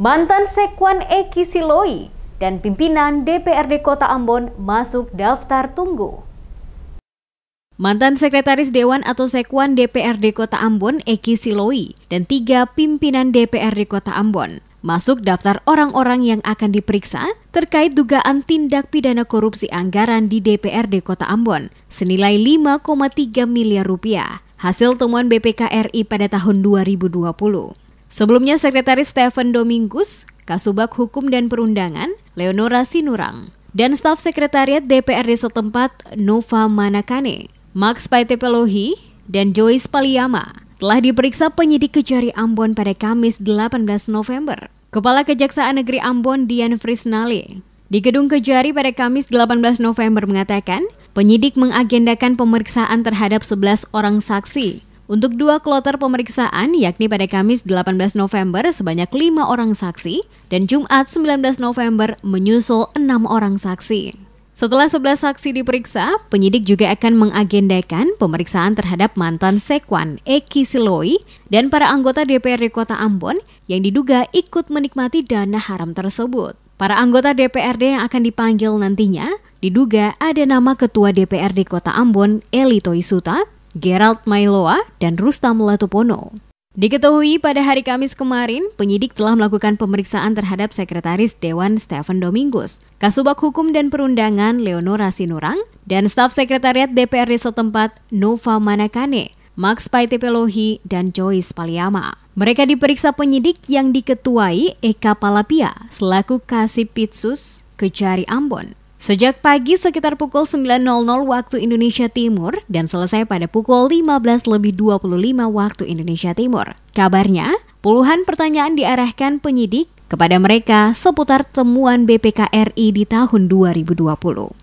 Mantan Sekwan Eki Siloi dan pimpinan DPRD Kota Ambon masuk daftar tunggu. Mantan Sekretaris Dewan atau Sekwan DPRD Kota Ambon Eki Siloi dan tiga pimpinan DPRD Kota Ambon masuk daftar orang-orang yang akan diperiksa terkait dugaan tindak pidana korupsi anggaran di DPRD Kota Ambon senilai 5,3 miliar rupiah hasil temuan BPKRI pada tahun 2020. Sebelumnya Sekretaris Stephen Domingus, Kasubag Hukum dan Perundangan, Leonora Sinurang, dan staf sekretariat DPRD setempat Nova Manakane, Max Paitepelohi, dan Joyce Paliyama telah diperiksa penyidik Kejari Ambon pada Kamis 18 November. Kepala Kejaksaan Negeri Ambon Dian Frisnale di Gedung Kejari pada Kamis 18 November mengatakan, penyidik mengagendakan pemeriksaan terhadap 11 orang saksi untuk dua kloter pemeriksaan, yakni pada Kamis 18 November sebanyak lima orang saksi dan Jumat 19 November menyusul enam orang saksi. Setelah 11 saksi diperiksa, penyidik juga akan mengagendakan pemeriksaan terhadap mantan sekwan Eki Siloi dan para anggota DPRD Kota Ambon yang diduga ikut menikmati dana haram tersebut. Para anggota DPRD yang akan dipanggil nantinya diduga ada nama Ketua DPRD Kota Ambon, Eli Toisuta, Gerald Mailoa, dan Rustam Latupono. Diketahui pada hari Kamis kemarin, penyidik telah melakukan pemeriksaan terhadap Sekretaris Dewan Stephen Domingus, Kasubag Hukum dan Perundangan Leonora Sinurang, dan staf Sekretariat DPRD setempat Nova Manakane, Max Paitepelohi, dan Joyce Paliama. Mereka diperiksa penyidik yang diketuai Eka Palapia selaku Kasipitsus Kejari Ambon. Sejak pagi sekitar pukul 9.00 waktu Indonesia Timur dan selesai pada pukul belas lebih lima waktu Indonesia Timur. Kabarnya, puluhan pertanyaan diarahkan penyidik kepada mereka seputar temuan BPKRI di tahun 2020.